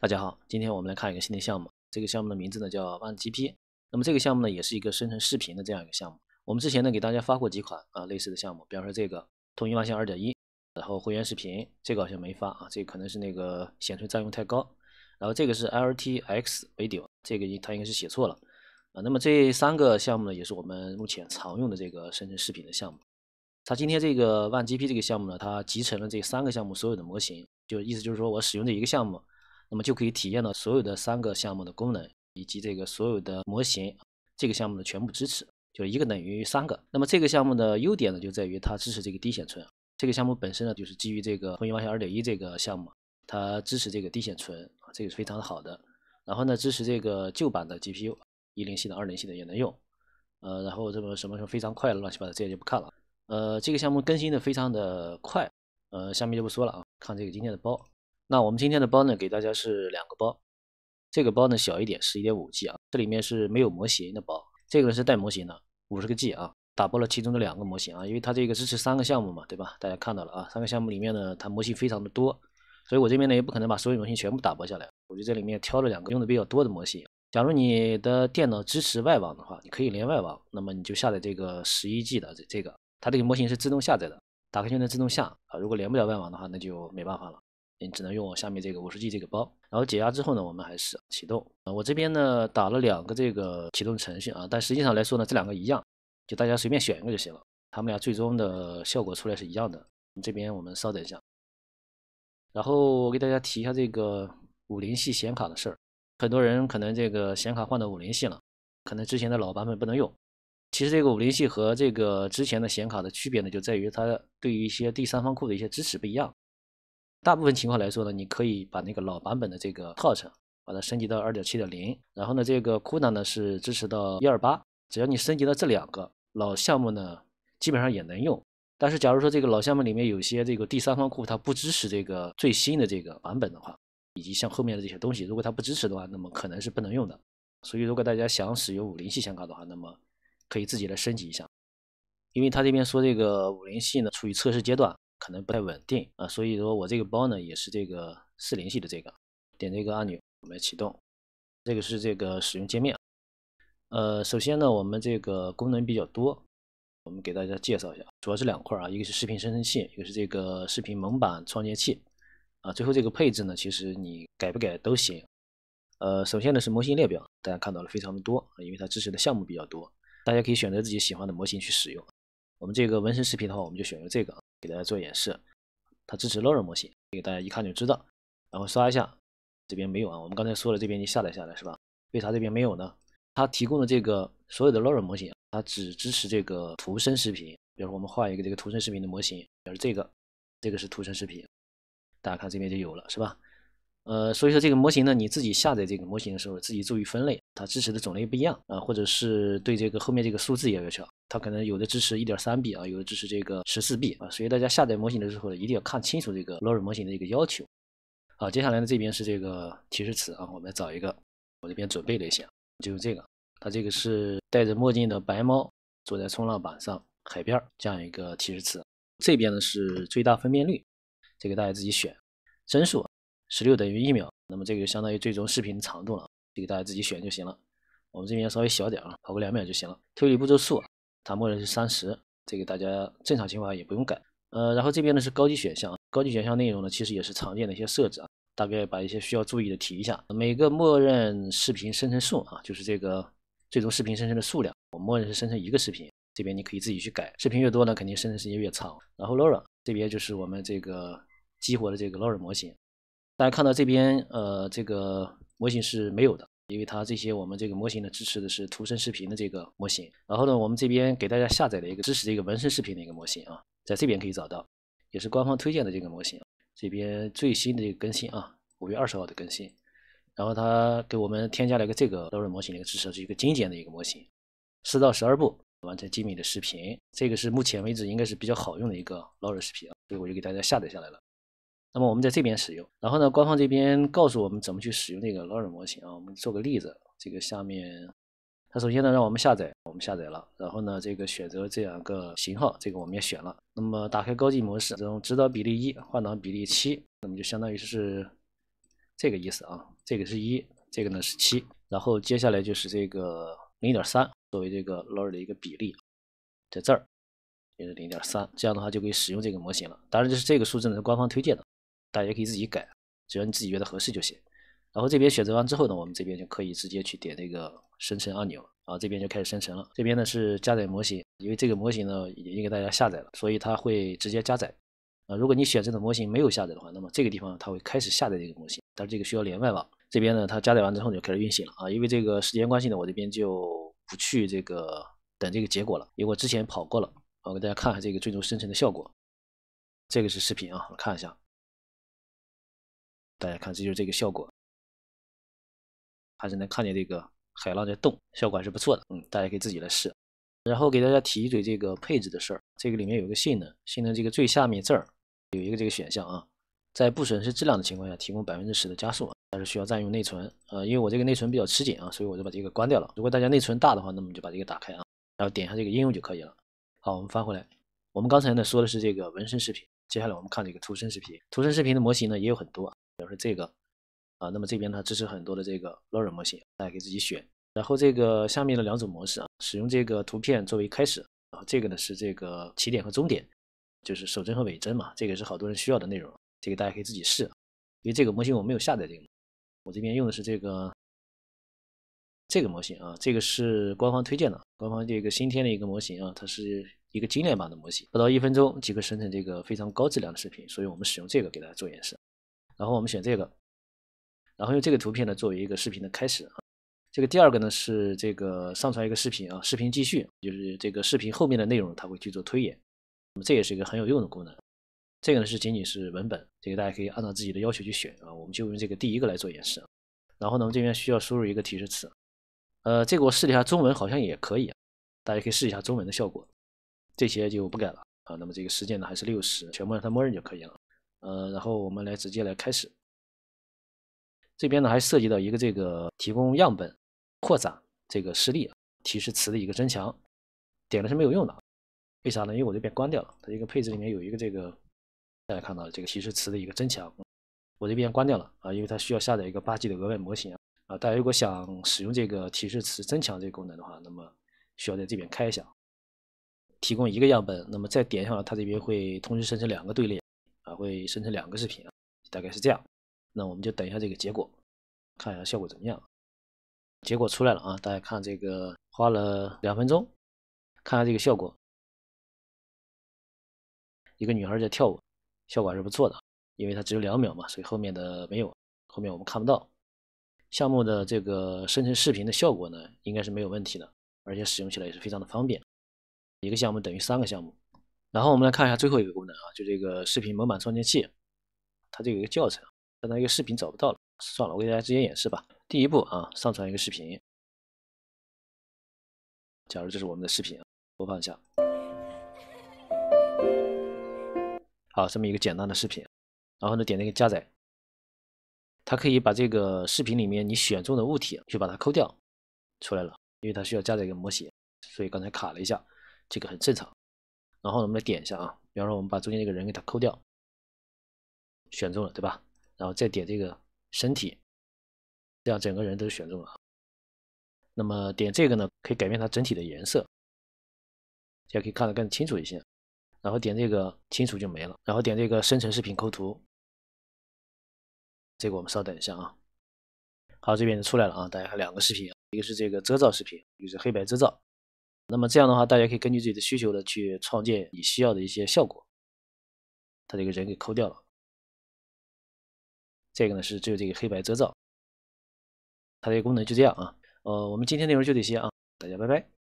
大家好，今天我们来看一个新的项目。这个项目的名字呢叫万 GP。那么这个项目呢也是一个生成视频的这样一个项目。我们之前呢给大家发过几款啊类似的项目，比方说这个统一万象二点一，然后会员视频，这个好像没发啊，这可能是那个显存占用太高。然后这个是 LTX Video，这个它应该是写错了啊。那么这三个项目呢也是我们目前常用的这个生成视频的项目。它今天这个万 GP 这个项目呢，它集成了这三个项目所有的模型，就意思就是说我使用这一个项目。那么就可以体验到所有的三个项目的功能，以及这个所有的模型，这个项目的全部支持，就一个等于三个。那么这个项目的优点呢，就在于它支持这个低显存。这个项目本身呢，就是基于这个鸿运万象二点一这个项目，它支持这个低显存，这个是非常好的。然后呢，支持这个旧版的 GPU，一零系的、二零系的也能用。呃，然后这么什么什么非常快的乱七八糟这些就不看了。呃，这个项目更新的非常的快。呃，下面就不说了啊，看这个今天的包。那我们今天的包呢，给大家是两个包，这个包呢小一点，十一点五 G 啊，这里面是没有模型的包，这个是带模型的，五十个 G 啊，打包了其中的两个模型啊，因为它这个支持三个项目嘛，对吧？大家看到了啊，三个项目里面呢，它模型非常的多，所以我这边呢也不可能把所有模型全部打包下来，我就在里面挑了两个用的比较多的模型。假如你的电脑支持外网的话，你可以连外网，那么你就下载这个十一 G 的这这个，它这个模型是自动下载的，打开就能自动下啊。如果连不了外网的话，那就没办法了。你只能用我下面这个五十 G 这个包，然后解压之后呢，我们还是启动。啊，我这边呢打了两个这个启动程序啊，但实际上来说呢，这两个一样，就大家随便选一个就行了。他们俩最终的效果出来是一样的。这边我们稍等一下，然后我给大家提一下这个五零系显卡的事儿。很多人可能这个显卡换到五零系了，可能之前的老版本不能用。其实这个五零系和这个之前的显卡的区别呢，就在于它对于一些第三方库的一些支持不一样。大部分情况来说呢，你可以把那个老版本的这个套程，把它升级到二点七点零，然后呢，这个库呢是支持到一二八，只要你升级到这两个老项目呢，基本上也能用。但是假如说这个老项目里面有些这个第三方库它不支持这个最新的这个版本的话，以及像后面的这些东西，如果它不支持的话，那么可能是不能用的。所以如果大家想使用五零系显卡的话，那么可以自己来升级一下，因为他这边说这个五零系呢处于测试阶段。可能不太稳定啊，所以说我这个包呢也是这个四零系的这个，点这个按钮我们启动，这个是这个使用界面，呃，首先呢我们这个功能比较多，我们给大家介绍一下，主要是两块啊，一个是视频生成器，一个是这个视频蒙版创建器，啊，最后这个配置呢其实你改不改都行，呃，首先呢是模型列表，大家看到了非常的多啊，因为它支持的项目比较多，大家可以选择自己喜欢的模型去使用，我们这个纹身视频的话我们就选用这个。给大家做演示，它支持 LoRA 模型，给大家一看就知道。然后刷一下，这边没有啊？我们刚才说了，这边你下载下来是吧？为啥这边没有呢？它提供的这个所有的 LoRA 模型，它只支持这个图生视频。比如说我们画一个这个图生视频的模型，比如这个，这个是图生视频，大家看这边就有了是吧？呃，所以说这个模型呢，你自己下载这个模型的时候，自己注意分类，它支持的种类不一样啊，或者是对这个后面这个数字也有要求。它可能有的支持一点三 B 啊，有的支持这个十四 B 啊，所以大家下载模型的时候呢，一定要看清楚这个 LoR 模型的一个要求啊。接下来呢，这边是这个提示词啊，我们找一个，我这边准备了一下，就用这个。它这个是戴着墨镜的白猫坐在冲浪板上海边这样一个提示词。这边呢是最大分辨率，这个大家自己选帧数十六等于一秒，那么这个就相当于最终视频的长度了，这个大家自己选就行了。我们这边稍微小点啊，跑个两秒就行了。推理步骤数。它默认是三十，这个大家正常情况下也不用改。呃，然后这边呢是高级选项，高级选项内容呢其实也是常见的一些设置啊，大概把一些需要注意的提一下。每个默认视频生成数啊，就是这个最终视频生成的数量，我默认是生成一个视频，这边你可以自己去改。视频越多呢，肯定生成时间越长。然后 Lora 这边就是我们这个激活的这个 Lora 模型，大家看到这边呃，这个模型是没有的。因为它这些我们这个模型呢，支持的是图生视频的这个模型。然后呢，我们这边给大家下载了一个支持这个纹身视频的一个模型啊，在这边可以找到，也是官方推荐的这个模型。这边最新的个更新啊，五月二十号的更新，然后它给我们添加了一个这个 o r a r 模型的一个支持，是一个精简的一个模型，四到十二步完成精美的视频。这个是目前为止应该是比较好用的一个 o r a r 视频啊，所以我就给大家下载下来了。那么我们在这边使用，然后呢，官方这边告诉我们怎么去使用这个 l r a 模型啊。我们做个例子，这个下面，它首先呢让我们下载，我们下载了，然后呢这个选择这两个型号，这个我们也选了。那么打开高级模式，这种指导比例一，换挡比例七，那么就相当于是这个意思啊，这个是一，这个呢是七，然后接下来就是这个零点三作为这个 l r a 的一个比例，在这儿也是零点三，这样的话就可以使用这个模型了。当然就是这个数字呢是官方推荐的。大家可以自己改，只要你自己觉得合适就行。然后这边选择完之后呢，我们这边就可以直接去点那个生成按钮，然后这边就开始生成了。这边呢是加载模型，因为这个模型呢已经给大家下载了，所以它会直接加载。啊，如果你选择的模型没有下载的话，那么这个地方它会开始下载这个模型，但是这个需要连外网。这边呢，它加载完之后就开始运行了啊。因为这个时间关系呢，我这边就不去这个等这个结果了，因为我之前跑过了，我给大家看看这个最终生成的效果。这个是视频啊，我看一下。大家看，这就是这个效果，还是能看见这个海浪在动，效果还是不错的。嗯，大家可以自己来试。然后给大家提一嘴这个配置的事儿，这个里面有个性能，性能这个最下面这儿有一个这个选项啊，在不损失质量的情况下提供百分之十的加速，但是需要占用内存。呃，因为我这个内存比较吃紧啊，所以我就把这个关掉了。如果大家内存大的话，那么就把这个打开啊，然后点一下这个应用就可以了。好，我们翻回来，我们刚才呢说的是这个纹身视频，接下来我们看这个图身视频。图身视频的模型呢也有很多。是这个啊，那么这边它支持很多的这个 LoRA 模型，大家可以自己选。然后这个下面的两种模式啊，使用这个图片作为开始，然后这个呢是这个起点和终点，就是首帧和尾帧嘛。这个是好多人需要的内容，这个大家可以自己试。因为这个模型我没有下载这个，我这边用的是这个这个模型啊，这个是官方推荐的，官方这个新添的一个模型啊，它是一个精炼版的模型，不到一分钟即可生成这个非常高质量的视频，所以我们使用这个给大家做演示。然后我们选这个，然后用这个图片呢作为一个视频的开始。这个第二个呢是这个上传一个视频啊，视频继续就是这个视频后面的内容它会去做推演，那么这也是一个很有用的功能。这个呢是仅仅是文本，这个大家可以按照自己的要求去选啊。我们就用这个第一个来做演示。然后呢，我们这边需要输入一个提示词，呃，这个我试了一下中文好像也可以，大家可以试一下中文的效果。这些就不改了啊。那么这个时间呢还是六十，全部让它默认就可以了。呃，然后我们来直接来开始。这边呢还涉及到一个这个提供样本扩展这个示例提示词的一个增强，点了是没有用的，为啥呢？因为我这边关掉了，它这个配置里面有一个这个大家看到这个提示词的一个增强，我这边关掉了啊，因为它需要下载一个八 G 的额外模型啊。啊，大家如果想使用这个提示词增强这个功能的话，那么需要在这边开一下，提供一个样本，那么再点一下，它这边会同时生成两个队列。还会生成两个视频，大概是这样。那我们就等一下这个结果，看一下效果怎么样。结果出来了啊，大家看这个花了两分钟，看下这个效果。一个女孩在跳舞，效果还是不错的。因为它只有两秒嘛，所以后面的没有，后面我们看不到。项目的这个生成视频的效果呢，应该是没有问题的，而且使用起来也是非常的方便。一个项目等于三个项目。然后我们来看一下最后一个功能啊，就这个视频蒙版创建器，它这有一个教程，但它一个视频找不到了，算了，我给大家直接演示吧。第一步啊，上传一个视频，假如这是我们的视频，播放一下，好，这么一个简单的视频，然后呢，点那个加载，它可以把这个视频里面你选中的物体去把它抠掉出来了，因为它需要加载一个模型，所以刚才卡了一下，这个很正常。然后我们来点一下啊，比方说我们把中间这个人给它抠掉，选中了对吧？然后再点这个身体，这样整个人都选中了。那么点这个呢，可以改变它整体的颜色，这样可以看得更清楚一些。然后点这个清楚就没了。然后点这个生成视频抠图，这个我们稍等一下啊。好，这边就出来了啊，大家看两个视频，一个是这个遮罩视频，一个是黑白遮罩。那么这样的话，大家可以根据自己的需求呢去创建你需要的一些效果。他这个人给抠掉了。这个呢是只有这个黑白遮罩。它这个功能就这样啊。呃，我们今天内容就这些啊，大家拜拜。